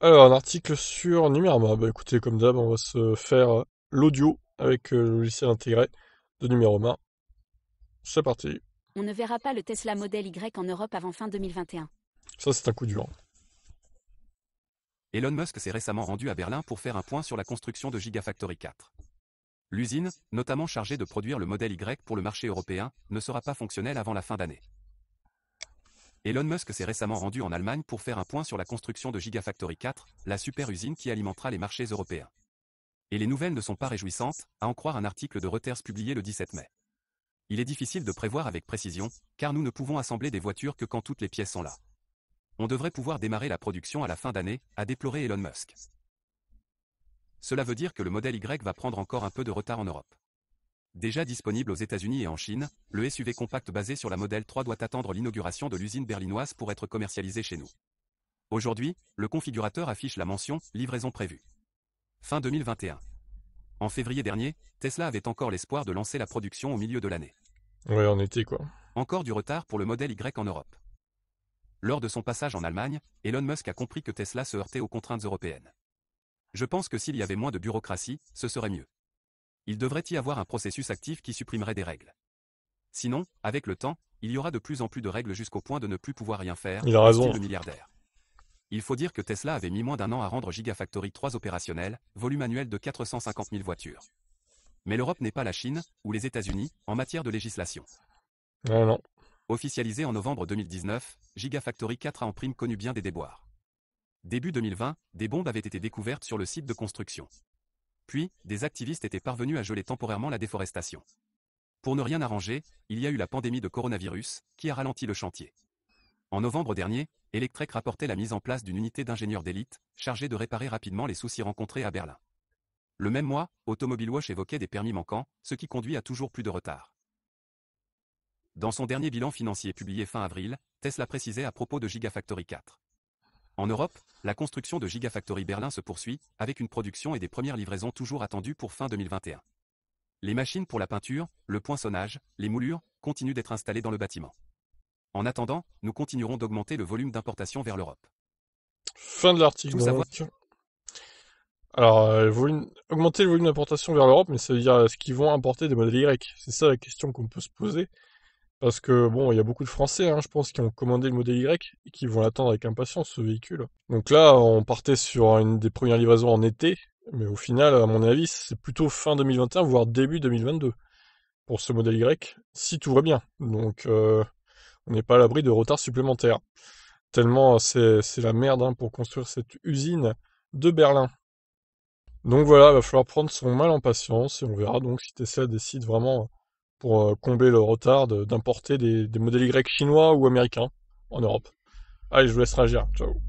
Alors, un article sur Numérama. Bah, écoutez, comme d'hab, on va se faire euh, l'audio avec euh, le logiciel intégré de Numérama. C'est parti. On ne verra pas le Tesla Model Y en Europe avant fin 2021. Ça, c'est un coup dur. Elon Musk s'est récemment rendu à Berlin pour faire un point sur la construction de Gigafactory 4. L'usine, notamment chargée de produire le modèle Y pour le marché européen, ne sera pas fonctionnelle avant la fin d'année. Elon Musk s'est récemment rendu en Allemagne pour faire un point sur la construction de Gigafactory 4, la super usine qui alimentera les marchés européens. Et les nouvelles ne sont pas réjouissantes, à en croire un article de Reuters publié le 17 mai. Il est difficile de prévoir avec précision, car nous ne pouvons assembler des voitures que quand toutes les pièces sont là. On devrait pouvoir démarrer la production à la fin d'année, a déploré Elon Musk. Cela veut dire que le modèle Y va prendre encore un peu de retard en Europe. Déjà disponible aux États-Unis et en Chine, le SUV compact basé sur la modèle 3 doit attendre l'inauguration de l'usine berlinoise pour être commercialisé chez nous. Aujourd'hui, le configurateur affiche la mention livraison prévue. Fin 2021. En février dernier, Tesla avait encore l'espoir de lancer la production au milieu de l'année. Ouais, on était quoi. Encore du retard pour le modèle Y en Europe. Lors de son passage en Allemagne, Elon Musk a compris que Tesla se heurtait aux contraintes européennes. Je pense que s'il y avait moins de bureaucratie, ce serait mieux il devrait y avoir un processus actif qui supprimerait des règles. Sinon, avec le temps, il y aura de plus en plus de règles jusqu'au point de ne plus pouvoir rien faire. Il a raison. milliardaire. Il faut dire que Tesla avait mis moins d'un an à rendre Gigafactory 3 opérationnel, volume annuel de 450 000 voitures. Mais l'Europe n'est pas la Chine ou les États-Unis en matière de législation. Non, Officialisé en novembre 2019, Gigafactory 4 a en prime connu bien des déboires. Début 2020, des bombes avaient été découvertes sur le site de construction. Puis, des activistes étaient parvenus à geler temporairement la déforestation. Pour ne rien arranger, il y a eu la pandémie de coronavirus, qui a ralenti le chantier. En novembre dernier, electrec rapportait la mise en place d'une unité d'ingénieurs d'élite, chargée de réparer rapidement les soucis rencontrés à Berlin. Le même mois, Automobile Watch évoquait des permis manquants, ce qui conduit à toujours plus de retard. Dans son dernier bilan financier publié fin avril, Tesla précisait à propos de Gigafactory 4. En Europe, la construction de Gigafactory Berlin se poursuit, avec une production et des premières livraisons toujours attendues pour fin 2021. Les machines pour la peinture, le poinçonnage, les moulures, continuent d'être installées dans le bâtiment. En attendant, nous continuerons d'augmenter le volume d'importation vers l'Europe. Fin de l'article. Alors, euh, augmenter le volume d'importation vers l'Europe, mais ça veut dire est-ce euh, qu'ils vont importer des modèles Y C'est ça la question qu'on peut se poser. Parce que bon, il y a beaucoup de Français, hein, je pense, qui ont commandé le modèle Y et qui vont l'attendre avec impatience ce véhicule. Donc là, on partait sur une des premières livraisons en été, mais au final, à mon avis, c'est plutôt fin 2021, voire début 2022 pour ce modèle Y, si tout va bien. Donc euh, on n'est pas à l'abri de retard supplémentaire. Tellement euh, c'est la merde hein, pour construire cette usine de Berlin. Donc voilà, il va falloir prendre son mal en patience et on verra donc si Tesla décide vraiment pour euh, combler le retard d'importer des, des modèles Y chinois ou américains en Europe. Allez, je vous laisse réagir. Ciao.